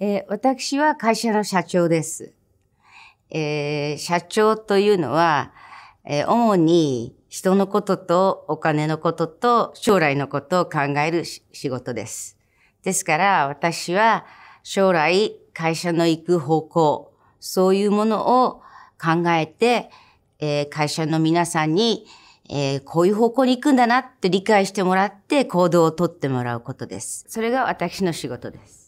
えー、私は会社の社長です。えー、社長というのは、えー、主に人のこととお金のことと将来のことを考える仕事です。ですから私は将来会社の行く方向、そういうものを考えて、えー、会社の皆さんに、えー、こういう方向に行くんだなって理解してもらって行動をとってもらうことです。それが私の仕事です。